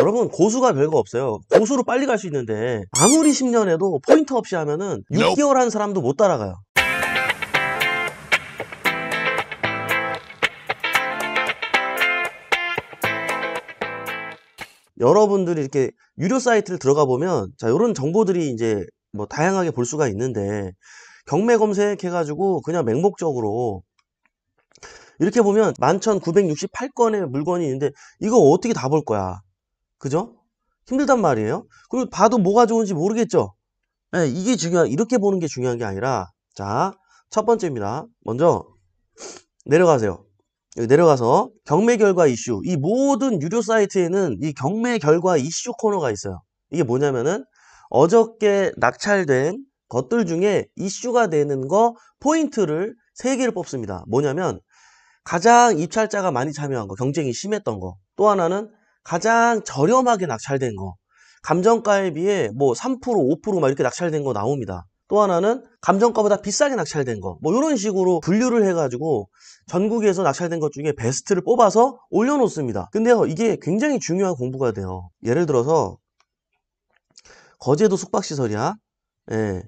여러분 고수가 별거 없어요 고수로 빨리 갈 수 있는데 아무리 10년 해도 포인트 없이 하면은 6개월 한 사람도 못 따라가요 여러분들이 이렇게 유료 사이트를 들어가 보면 자 이런 정보들이 이제 뭐 다양하게 볼 수가 있는데 경매 검색해 가지고 그냥 맹목적으로 이렇게 보면 11,968건의 물건이 있는데 이거 어떻게 다 볼 거야 그죠? 힘들단 말이에요. 그리고 봐도 뭐가 좋은지 모르겠죠? 네, 이게 중요한, 이렇게 보는 게 중요한 게 아니라, 자, 첫 번째입니다. 먼저, 내려가세요. 여기 내려가서 경매 결과 이슈. 이 모든 유료 사이트에는 이 경매 결과 이슈 코너가 있어요. 이게 뭐냐면은 어저께 낙찰된 것들 중에 이슈가 되는 거 포인트를 3개를 뽑습니다. 뭐냐면 가장 입찰자가 많이 참여한 거, 경쟁이 심했던 거. 또 하나는 가장 저렴하게 낙찰된 거 감정가에 비해 뭐 3% 5%막 이렇게 낙찰된 거 나옵니다 또 하나는 감정가보다 비싸게 낙찰된 거 뭐 이런 식으로 분류를 해가지고 전국에서 낙찰된 것 중에 베스트를 뽑아서 올려놓습니다 근데요 이게 굉장히 중요한 공부가 돼요 예를 들어서 거제도 숙박시설이야 예.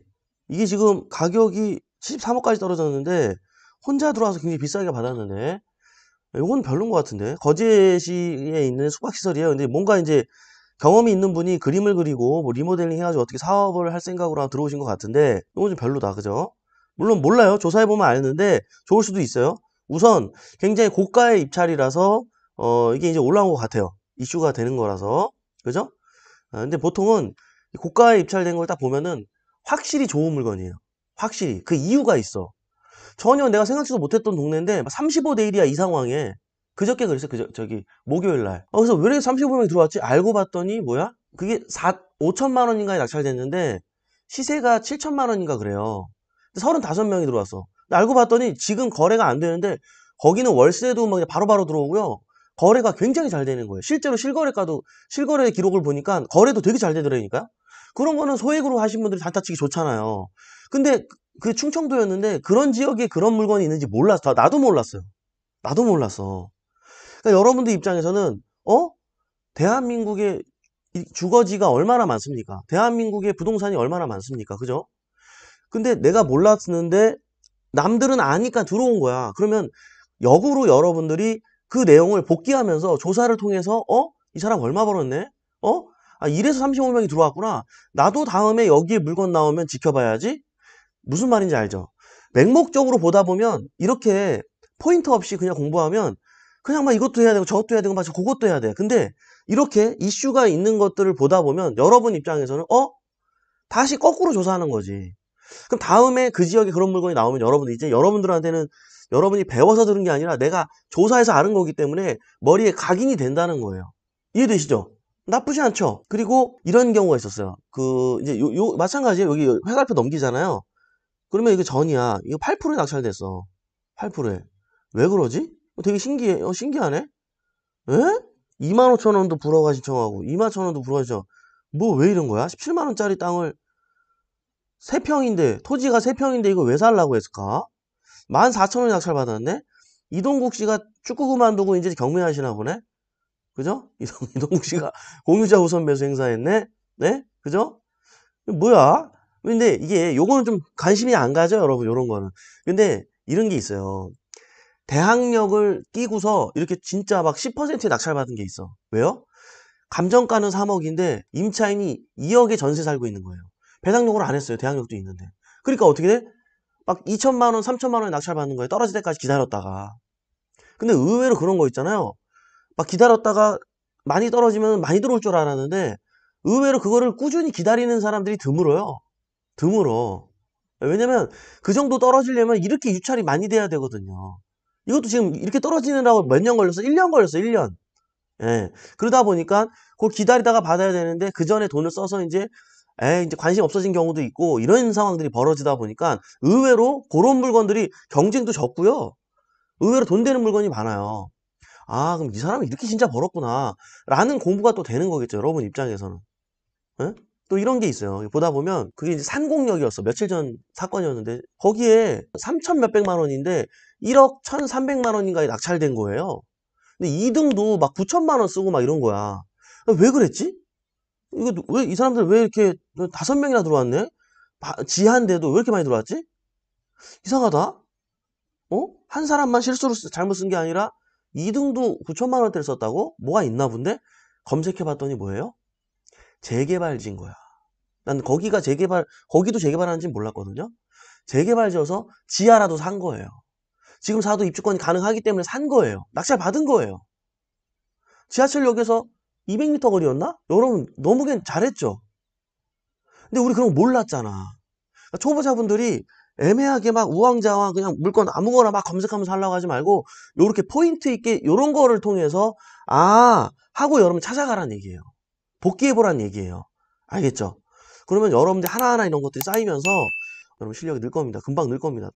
이게 지금 가격이 73억까지 떨어졌는데 혼자 들어와서 굉장히 비싸게 받았는데 이건 별론 것 같은데 거제시에 있는 숙박시설이에요 근데 뭔가 이제 경험이 있는 분이 그림을 그리고 뭐 리모델링 해가지고 어떻게 사업을 할 생각으로 들어오신 것 같은데 이건 좀 별로다 그죠 물론 몰라요 조사해보면 아는데 좋을 수도 있어요 우선 굉장히 고가의 입찰이라서 어 이게 이제 올라온 것 같아요 이슈가 되는 거라서 그죠 아, 근데 보통은 고가에 입찰된 걸 딱 보면은 확실히 좋은 물건이에요 확실히 그 이유가 있어 전혀 내가 생각지도 못했던 동네인데 35대 1이야 이 상황에 그저께 그랬어 그저 저기 목요일 날 어, 그래서 왜 이렇게 35명이 들어왔지 알고 봤더니 뭐야 그게 4 5천만 원인가에 낙찰됐는데 시세가 7천만 원인가 그래요 35명이 들어왔어 알고 봤더니 지금 거래가 안 되는데 거기는 월세도 막 바로바로 바로 들어오고요 거래가 굉장히 잘 되는 거예요 실제로 실거래가도 실거래 기록을 보니까 거래도 되게 잘되더라니까 그런 거는 소액으로 하신 분들이 단타치기 좋잖아요 근데 그 충청도였는데 그런 지역에 그런 물건이 있는지 몰랐어. 나도 몰랐어요. 나도 몰랐어. 그러니까 여러분들 입장에서는 어? 대한민국의 주거지가 얼마나 많습니까? 대한민국의 부동산이 얼마나 많습니까? 그죠? 근데 내가 몰랐는데 남들은 아니까 들어온 거야. 그러면 역으로 여러분들이 그 내용을 복귀하면서 조사를 통해서 어? 이 사람 얼마 벌었네? 어? 아, 이래서 35명이 들어왔구나. 나도 다음에 여기에 물건 나오면 지켜봐야지. 무슨 말인지 알죠? 맹목적으로 보다 보면 이렇게 포인트 없이 그냥 공부하면 그냥 막 이것도 해야 되고 저것도 해야 되고 막 그것도 해야 돼. 근데 이렇게 이슈가 있는 것들을 보다 보면 여러분 입장에서는 어? 다시 거꾸로 조사하는 거지. 그럼 다음에 그 지역에 그런 물건이 나오면 여러분들 이제 여러분들한테는 여러분이 배워서 들은 게 아니라 내가 조사해서 아는 거기 때문에 머리에 각인이 된다는 거예요. 이해되시죠? 나쁘지 않죠? 그리고 이런 경우가 있었어요. 그, 이제 요, 요 마찬가지예요. 여기 회사표 넘기잖아요. 그러면 이게 전이야. 이거 8%에 낙찰됐어. 8%에. 왜 그러지? 뭐 되게 신기해. 어, 신기하네? 에? 예? 25,000원도 불허가 신청하고 21,000원도 불허가 신청. 뭐왜 이런 거야? 17만원짜리 땅을 3평인데 토지가 3평인데 이거 왜 살라고 했을까? 1 4 0 0 0원 낙찰받았네? 이동국 씨가 축구 그만두고 이제 경매하시나 보네? 그죠? 이동, 이동국 씨가 공유자 우선 매수 행사했네? 네? 그죠? 뭐야? 근데 이게 요거는 좀 관심이 안 가죠 여러분 요런 거는 근데 이런 게 있어요 대항력을 끼고서 이렇게 진짜 막1 0의 낙찰받은 게 있어 왜요? 감정가는 3억인데 임차인이 2억에 전세 살고 있는 거예요 배당력으로 안 했어요 대항력도 있는데 그러니까 어떻게 돼? 막 2천만 원, 3천만 원에 낙찰받는 거예요 떨어질 때까지 기다렸다가 근데 의외로 그런 거 있잖아요 막 기다렸다가 많이 떨어지면 많이 들어올 줄 알았는데 의외로 그거를 꾸준히 기다리는 사람들이 드물어요 드물어. 왜냐면 그 정도 떨어지려면 이렇게 유찰이 많이 돼야 되거든요. 이것도 지금 이렇게 떨어지느라고 몇 년 걸렸어? 1년 걸렸어, 1년. 예. 그러다 보니까 그걸 기다리다가 받아야 되는데 그 전에 돈을 써서 이제 에 이제 관심 없어진 경우도 있고 이런 상황들이 벌어지다 보니까 의외로 그런 물건들이 경쟁도 적고요. 의외로 돈 되는 물건이 많아요. 아 그럼 이 사람이 이렇게 진짜 벌었구나 라는 공부가 또 되는 거겠죠 여러분 입장에서는 에? 또 이런 게 있어요. 보다 보면 그게 이제 산공역이었어 며칠 전 사건이었는데 거기에 3천 몇백만 원인데 1억 1,300만 원인가에 낙찰된 거예요. 근데 2등도 막 9천만 원 쓰고 막 이런 거야. 아, 왜 그랬지? 이거 왜이 사람들 왜 이렇게 다섯 명이나 들어왔네? 지한데도 왜 이렇게 많이 들어왔지? 이상하다. 어? 한 사람만 실수로 잘못 쓴 게 아니라 2등도 9천만 원대를 썼다고? 뭐가 있나 본데? 검색해 봤더니 뭐예요? 재개발지인 거야. 난 거기가 재개발, 거기도 재개발하는지 몰랐거든요. 재개발 지어서 지하라도 산 거예요. 지금 사도 입주권이 가능하기 때문에 산 거예요. 낙찰 받은 거예요. 지하철역에서 200m 거리였나? 여러분 너무 잘했죠? 근데 우리 그런 거 몰랐잖아. 그러니까 초보자분들이 애매하게 막 우왕좌왕 그냥 물건 아무거나 막 검색하면서 하려고 하지 말고 요렇게 포인트 있게 요런 거를 통해서 아 하고 여러분 찾아가란 얘기예요. 복귀해보란 얘기예요. 알겠죠? 그러면 여러분들 하나하나 이런 것들이 쌓이면서 여러분 실력이 늘 겁니다. 금방 늘 겁니다.